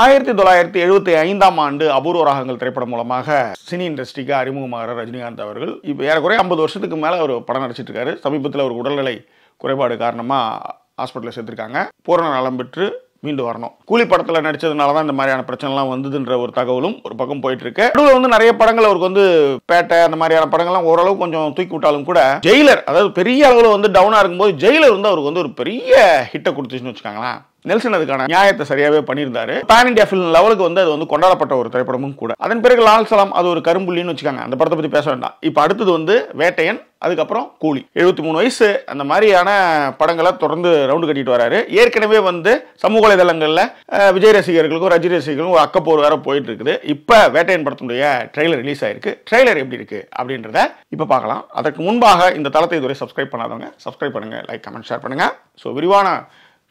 ஆயிரத்தி தொள்ளாயிரத்தி எழுபத்தி ஐந்தாம் ஆண்டு அபூர்வ ராகங்கள் திரைப்படம் மூலமாக சினி இண்டஸ்ட்ரிக்கு அறிமுகமாகிறார் ரஜினிகாந்த் அவர்கள் இப்போ ஏறக்குறைய ஐம்பது வருஷத்துக்கு மேலே அவர் படம் நடிச்சிட்டு இருக்காரு சமீபத்தில் ஒரு உடல்நிலை குறைபாடு காரணமாக ஹாஸ்பிட்டலில் சேர்த்துருக்காங்க பூரண நலம் பெற்று மீண்டு வரணும் கூலி படத்தில் நடித்ததுனால தான் இந்த மாதிரியான பிரச்சனைலாம் வந்ததுன்ற ஒரு தகவலும் ஒரு பக்கம் போயிட்டு இருக்கு நடுவில் வந்து நிறைய படங்கள் அவருக்கு வந்து பேட்டை அந்த மாதிரியான படங்கள்லாம் ஓரளவு கொஞ்சம் தூக்கி விட்டாலும் கூட ஜெயிலர் அதாவது பெரிய அளவில் வந்து டவுனாக இருக்கும்போது ஜெயிலர் வந்து அவருக்கு வந்து ஒரு பெரிய ஹிட்டை கொடுத்துச்சுன்னு வச்சுக்காங்களேன் நெல்சன் அதுக்கான நியாயத்தை சரியாவே பண்ணியிருந்தாரு பேன் இண்டியா ஃபிலிம் லெவலுக்கு வந்து அது வந்து கொண்டாடப்பட்ட ஒரு திரைப்படமும் கூட அதன் பிறகு லால் சலாம் அது ஒரு கரும்புள்ளின்னு வச்சுக்காங்க அந்த படத்தை பற்றி பேச வேண்டாம் இப்போ அடுத்தது வந்து வேட்டையன் அதுக்கப்புறம் கூலி எழுபத்தி மூணு வயசு அந்த மாதிரியான படங்களை தொடர்ந்து ரவுண்டு கட்டிட்டு வராரு ஏற்கனவே வந்து சமூக வலைதளங்களில் விஜய் ரசிகர்களுக்கும் ரஜி ரசிகர்களுக்கும் ஒரு அக்கப்போர் வேற போயிட்டு இருக்குது இப்போ வேட்டையன் படத்தினுடைய ட்ரெய்லர் ரிலீஸ் ஆயிருக்கு ட்ரெய்லர் எப்படி இருக்கு அப்படின்றத இப்போ பார்க்கலாம் அதற்கு முன்பாக இந்த தளத்தை இதுவரை சப்ஸ்கிரைப் பண்ணாதவங்க சப்ஸ்கிரைப் பண்ணுங்க லைக் கமெண்ட் ஷேர் பண்ணுங்க ஸோ விரிவான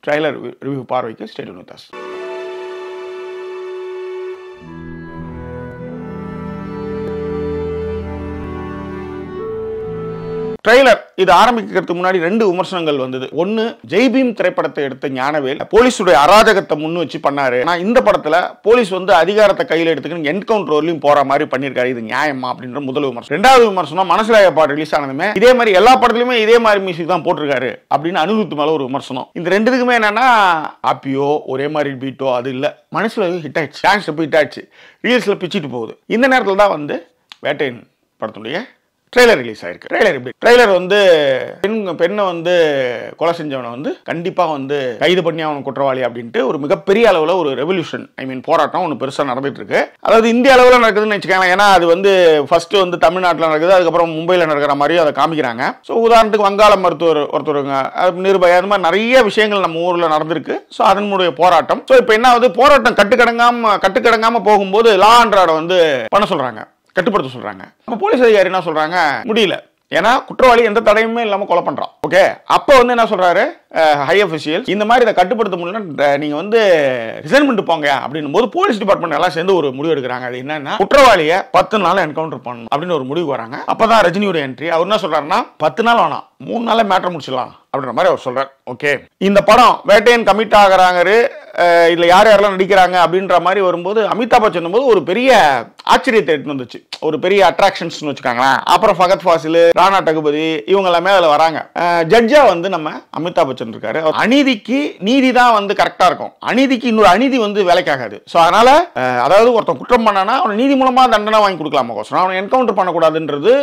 ட்ரைலர் ரிவ்யூ பார்வைக்கு ஸ்டேட் வித் அஸ் ட்ரெய்லர் இது ஆரம்பிக்கிறதுக்கு முன்னாடி ரெண்டு விமர்சனங்கள் வந்தது ஒன்னு ஜெய்பீம் திரைப்படத்தை எடுத்த ஞானவேல் போலீஸுடைய அராஜகத்தை முன் வச்சு பண்ணாரு ஆனா இந்த படத்துல போலீஸ் வந்து அதிகாரத்தை கையில் எடுத்துக்கணும் என்கவுண்டர் வரலையும் போற மாதிரி பண்ணிருக்காரு இது நியாயமா அப்படின்ற முதல் விமர்சனம் ரெண்டாவது விமர்சனம் மனசுராய பாட்டு ரிலீஸ் ஆனதுமே இதே மாதிரி எல்லா படத்துலயுமே இதே மாதிரி மியூசிக் தான் போட்டிருக்காரு அப்படின்னு அனுகுத்து மேல ஒரு விமர்சனம் இந்த ரெண்டுக்குமே என்னன்னா ஆப்பியோ ஒரே மாதிரி பீட்டோ அது இல்லை மனசில் ஹிட் ஆயிடுச்சு டான்ஸ் ஹிட் ஆயிடுச்சு பிச்சுட்டு போகுது இந்த நேரத்தில் தான் வந்து வேட்டையின் படத்துடைய ட்ரெய்லர் ரிலீஸ் ஆயிருக்கு ட்ரெய்லர் இப்படி ட்ரெய்லர் வந்து பெண் பெண்ணை வந்து கொலை செஞ்சவனை வந்து கண்டிப்பாக வந்து கைது பண்ணி அவன் குற்றவாளி அப்படின்ட்டு ஒரு மிகப்பெரிய அளவில் ஒரு ரெவல்யூஷன் ஐ மீன் போராட்டம் ஒன்று பெருசாக நடந்துட்டு இருக்கு அதாவது இந்திய அளவில் நடக்குதுன்னு வச்சுக்கலாம் ஏன்னா அது வந்து ஃபர்ஸ்ட் வந்து தமிழ்நாட்டில் நடக்குது அதுக்கப்புறம் மும்பையில் நடக்கிற மாதிரியும் அதை காமிக்கிறாங்க ஸோ உதாரணத்துக்கு வங்காள மருத்துவர் ஒருத்தருங்க அது நிர்பயா அது மாதிரி நிறைய விஷயங்கள் நம்ம ஊரில் நடந்திருக்கு ஸோ அதனுடைய போராட்டம் ஸோ இப்போ என்ன ஆகுது போராட்டம் கட்டுக்கடங்காம கட்டுக்கடங்காமல் போகும்போது லா அன்றாட வந்து பண்ண சொல்கிறாங்க கட்டுப்படுத்த சொல்கிறாங்க நம்ம போலீஸ் அதிகாரி என்ன சொல்கிறாங்க முடியல ஏன்னா குற்றவாளி எந்த தடையுமே இல்லாமல் கொலை பண்ணுறான் ஓகே அப்போ வந்து என்ன சொல்கிறாரு ஹை அஃபிஷியல் இந்த மாதிரி இதை கட்டுப்படுத்த முடியல நீங்கள் வந்து ரிசைன் போங்க அப்படின்னும் போது போலீஸ் டிபார்ட்மெண்ட் எல்லாம் சேர்ந்து ஒரு முடிவு எடுக்கிறாங்க அது என்னன்னா குற்றவாளியை பத்து நாள் என்கவுண்டர் பண்ணணும் அப்படின்னு ஒரு முடிவு வராங்க அப்போ தான் ரஜினியோட என்ட்ரி அவர் என்ன சொல்கிறாருன்னா பத்து நாள் வேணாம் மூணு நாளே மேட்ரு முடிச்சிடலாம் அப்படின்ற மாதிரி அவர் சொல்கிறார் ஓகே இந்த படம் வேட்டையன் கமிட் ஆகிறாங்க இதில் யார் யாரெல்லாம் நடிக்கிறாங்க அப்படின்ற மாதிரி வரும்போது அமிதாப் பச்சன் போது ஒரு பெரிய ஆச்சரியத்தை எடுத்து வந்துச்சு ஒரு பெரிய அட்ராக்ஷன்ஸ்னு வச்சுக்காங்களேன் அப்புறம் ஃபகத் ஃபாசில் ராணா டகுபதி இவங்க எல்லாமே அதில் வராங்க ஜட்ஜா வந்து நம்ம அமிதாப் பச்சன் இருக்காரு அநீதிக்கு நீதி தான் வந்து கரெக்டாக இருக்கும் அநீதிக்கு இன்னொரு அநீதி வந்து வேலைக்காகாது ஸோ அதனால் அதாவது ஒருத்தன் குற்றம் பண்ணனா அவன் நீதி மூலமாக தண்டனை வாங்கி கொடுக்கலாமா கோசரம் அவன் என்கவுண்டர் பண்ணக்கூடாதுன்றது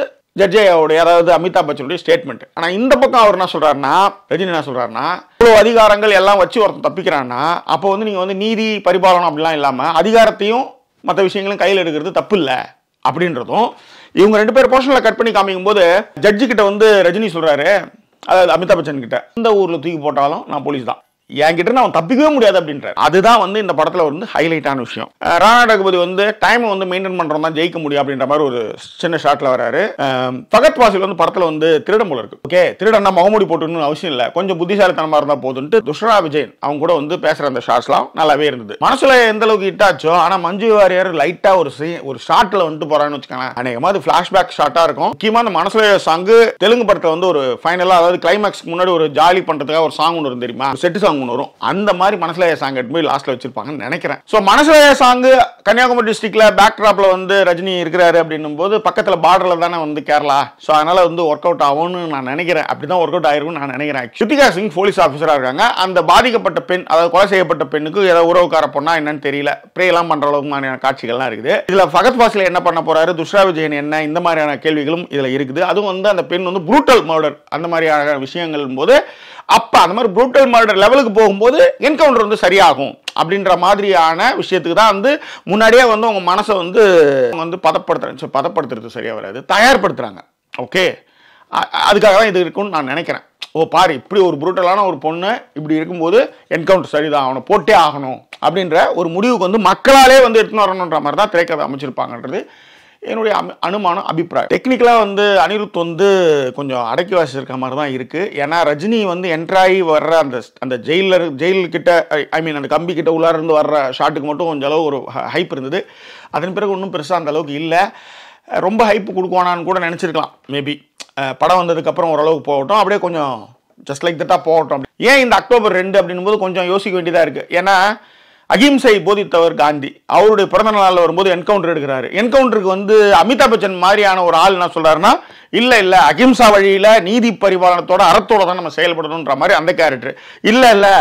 ஜட்ஜையாவுடைய அதாவது அமிதாப் பச்சனுடைய ஸ்டேட்மெண்ட் ஆனால் இந்த பக்கம் அவர் என்ன சொல்கிறாருன்னா ரஜினி என்ன சொல்கிறாருன்னா இவ்வளவு அதிகாரங்கள் எல்லாம் வச்சு ஒருத்தன் தப்பிக்கிறான்னா அப்போ வந்து நீங்கள் வந்து நீதி பரிபாலனம் அப்படிலாம் இல்லாமல் அதிகாரத்தையும் மற்ற விஷயங்களும் கையில் எடுக்கிறது தப்பு இல்லை அப்படின்றதும் இவங்க ரெண்டு பேர் போர்ஷனில் கட் பண்ணி காமிக்கும் போது ஜட்ஜி கிட்ட வந்து ரஜினி சொல்கிறாரு அதாவது அமிதாப் பச்சன் கிட்ட இந்த ஊரில் தூக்கி போட்டாலும் நான் போலீஸ் தான் என்கிட்ட நான் தப்பிக்கவே முடியாது அப்படின்றார் அதுதான் வந்து இந்த படத்தில் வந்து ஹைலைட்டான விஷயம் ராணா ரகுபதி வந்து டைமை வந்து மெயின்டைன் பண்ணுறோம் தான் ஜெயிக்க முடியும் அப்படின்ற மாதிரி ஒரு சின்ன ஷாட்டில் வராரு பகத் வாசில் வந்து படத்தில் வந்து திருடம் போல இருக்கு ஓகே திருடன்னா முகமூடி போட்டுன்னு அவசியம் இல்லை கொஞ்சம் புத்திசாலித்தனமாக இருந்தால் போதுன்ட்டு துஷ்ரா விஜயன் அவங்க கூட வந்து பேசுகிற அந்த ஷாட்ஸ்லாம் நல்லாவே இருந்தது மனசில் எந்த அளவுக்கு இட்டாச்சோ ஆனால் மஞ்சு வாரியார் லைட்டாக ஒரு சீ ஒரு ஷார்ட்டில் வந்துட்டு போகிறான்னு வச்சுக்கோங்களேன் அநேகமாக அது ஃப்ளாஷ்பேக் ஷாட்டாக இருக்கும் முக்கியமாக அந்த மனசில் சாங்கு தெலுங்கு படத்தில் வந்து ஒரு ஃபைனலாக அதாவது கிளைமேக்ஸ்க்கு முன்னாடி ஒரு ஜாலி பண்ணுறதுக்காக ஒரு சாங் ஒன்று தெரியுமா செட்டு சாங் தான் வரும் அந்த மாதிரி மனசிலேய சாங் எடுத்து போய் லாஸ்ட்ல வச்சிருப்பாங்கன்னு நினைக்கிறேன் ஸோ மனசிலேய சாங்கு கன்னியாகுமரி டிஸ்ட்ரிக்ட்ல பேக் வந்து ரஜினி இருக்கிறாரு அப்படின்னும் போது பக்கத்தில் பார்டர்ல தானே வந்து கேரளா ஸோ அதனால வந்து ஒர்க் அவுட் ஆகும்னு நான் நினைக்கிறேன் அப்படி தான் ஒர்க் அவுட் ஆயிருக்கும்னு நான் நினைக்கிறேன் சுத்திகா சிங் போலீஸ் ஆஃபீஸராக இருக்காங்க அந்த பாதிக்கப்பட்ட பெண் அதாவது கொலை செய்யப்பட்ட பெண்ணுக்கு ஏதாவது உறவுக்கார பொண்ணா என்னன்னு தெரியல எல்லாம் பண்ணுற அளவுக்கு மாதிரியான காட்சிகள்லாம் இருக்குது இதில் பகத் வாசில என்ன பண்ண போறாரு துஷ்ரா விஜயன் என்ன இந்த மாதிரியான கேள்விகளும் இதில் இருக்குது அதுவும் வந்து அந்த பெண் வந்து புரூட்டல் மர்டர் அந்த மாதிரியான விஷயங்கள் போது அப்போ அந்த மாதிரி ப்ரூட்டல் மர்டர் லெவலுக்கு போகும்போது என்கவுண்டர் வந்து சரியாகும் அப்படின்ற மாதிரியான விஷயத்துக்கு தான் வந்து முன்னாடியே வந்து உங்கள் மனசை வந்து வந்து பதப்படுத்துறேன் பதப்படுத்துறது சரியாக வராது தயார்படுத்துகிறாங்க ஓகே அதுக்காக தான் இது இருக்குன்னு நான் நினைக்கிறேன் ஓ பாரு இப்படி ஒரு புரூட்டலான ஒரு பொண்ணு இப்படி இருக்கும்போது என்கவுண்டர் சரிதான் ஆகணும் போட்டே ஆகணும் அப்படின்ற ஒரு முடிவுக்கு வந்து மக்களாலே வந்து எடுத்துன்னு வரணுன்ற மாதிரி தான் திரைக்கதை அமைச்சிருப்பாங்கன்றது என்னுடைய அனுமானம் அபிப்பிராயம் டெக்னிக்கலாக வந்து அனிருத் வந்து கொஞ்சம் அடக்கி வாசிச்சிருக்க மாதிரி தான் இருக்குது ஏன்னா ரஜினி வந்து என்ட்ராகி வர்ற அந்த அந்த ஜெயிலர் ஜெயில்கிட்ட ஐ மீன் அந்த கம்பி கிட்ட உள்ளார்ந்து வர்ற ஷாட்டுக்கு மட்டும் கொஞ்சம் அளவு ஒரு ஹைப் இருந்தது அதன் பிறகு ஒன்றும் பெருசாக அந்த அளவுக்கு இல்லை ரொம்ப ஹைப் கொடுக்குவானான்னு கூட நினச்சிருக்கலாம் மேபி படம் வந்ததுக்கப்புறம் ஓரளவுக்கு போகட்டும் அப்படியே கொஞ்சம் ஜஸ்ட் லைக் தட்டாக போகட்டும் ஏன் இந்த அக்டோபர் ரெண்டு அப்படின்னும் போது கொஞ்சம் யோசிக்க வேண்டியதாக இருக்குது ஏன்னா அகிம்சை போதித்தவர் காந்தி அவருடைய பிறந்த நாளில் வரும்போது என்கவுண்டர் எடுக்கிறாரு என்கவுண்டருக்கு வந்து அமிதாப் பச்சன் மாதிரியான ஒரு ஆள் என்ன சொல்றாருன்னா இல்லை இல்லை அகிம்சா வழியில் நீதி பரிபாலனத்தோட அறத்தோட தான் நம்ம செயல்படணுன்ற மாதிரி அந்த கேரக்டர் இல்லை இல்லை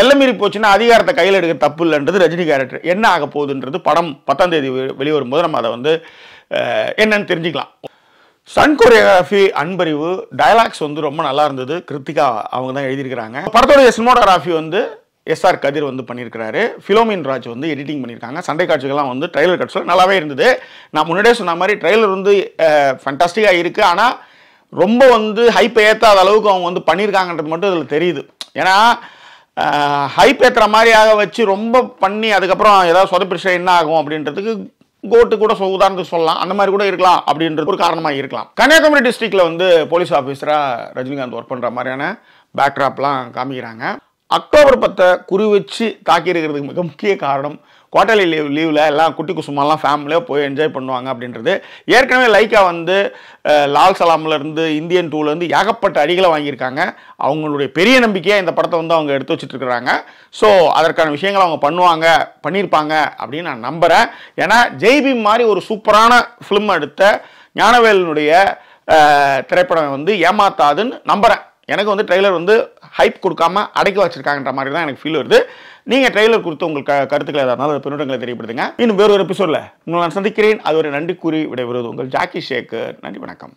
எல்லை மீறி போச்சுன்னா அதிகாரத்தை கையில் எடுக்க தப்பு இல்லைன்றது ரஜினி கேரக்டர் என்ன ஆக போகுதுன்றது படம் பத்தாம் தேதி வெளிவரும்போது நம்ம அதை வந்து என்னன்னு தெரிஞ்சுக்கலாம் சன் கொரியோகிராஃபி அன்பறிவு டயலாக்ஸ் வந்து ரொம்ப நல்லா இருந்தது கிருத்திகா அவங்க தான் எழுதியிருக்கிறாங்க படத்துடைய சினிமோட்டோகிராஃபி வந்து எஸ்ஆர் கதிர் வந்து பண்ணியிருக்கிறாரு ஃபிலோமின் ராஜ் வந்து எடிட்டிங் பண்ணியிருக்காங்க சண்டை காட்சிகள்லாம் வந்து ட்ரைலர் காட்சிகள் நல்லாவே இருந்தது நான் முன்னாடியே சொன்ன மாதிரி ட்ரைலர் வந்து ஃபண்டாஸ்டிக்காக இருக்குது ஆனால் ரொம்ப வந்து ஹைப் ஏற்றாத அளவுக்கு அவங்க வந்து பண்ணியிருக்காங்கன்றது மட்டும் இதில் தெரியுது ஏன்னா ஹைப் ஏற்றுற மாதிரியாக வச்சு ரொம்ப பண்ணி அதுக்கப்புறம் ஏதாவது சொதப்பிச்சா என்ன ஆகும் அப்படின்றதுக்கு கோட்டு கூட உதாரணத்துக்கு சொல்லலாம் அந்த மாதிரி கூட இருக்கலாம் அப்படின்றது ஒரு காரணமாக இருக்கலாம் கன்னியாகுமரி டிஸ்ட்ரிக்டில் வந்து போலீஸ் ஆஃபீஸராக ரஜினிகாந்த் ஒர்க் பண்ணுற மாதிரியான பேக்ராப்லாம் காமிக்கிறாங்க அக்டோபர் பத்தை குறி வச்சு தாக்கியிருக்கிறதுக்கு மிக முக்கிய காரணம் குவார்டர்லி லீவ் லீவில் எல்லாம் குட்டி குசுமாலாம் ஃபேமிலியாக போய் என்ஜாய் பண்ணுவாங்க அப்படின்றது ஏற்கனவே லைக்கா வந்து லால் சலாம்லேருந்து இந்தியன் டூலேருந்து ஏகப்பட்ட அடிகளை வாங்கியிருக்காங்க அவங்களுடைய பெரிய நம்பிக்கையாக இந்த படத்தை வந்து அவங்க எடுத்து வச்சுட்டுருக்குறாங்க ஸோ அதற்கான விஷயங்களை அவங்க பண்ணுவாங்க பண்ணியிருப்பாங்க அப்படின்னு நான் நம்புகிறேன் ஏன்னா ஜெய்பி மாதிரி ஒரு சூப்பரான ஃபிலிம் எடுத்த ஞானவேலனுடைய திரைப்படம் வந்து ஏமாத்தாதுன்னு நம்புகிறேன் எனக்கு வந்து ட்ரெய்லர் வந்து ஹைப் கொடுக்காம அடக்கி வச்சிருக்காங்கன்ற மாதிரி தான் எனக்கு ஃபீல் வருது நீங்கள் ட்ரெய்லர் கொடுத்து உங்கள் கருத்துக்கள் ஏதாவது இருந்தாலும் பின்னோட்டங்களை தெரியப்படுத்துங்க இன்னும் வேறு ஒரு எபிசோடில் உங்களை நான் சந்திக்கிறேன் அது ஒரு நன்றி கூறி விடைபெறுவது உங்கள் ஜாக்கி ஷேக்கு நன்றி வணக்கம்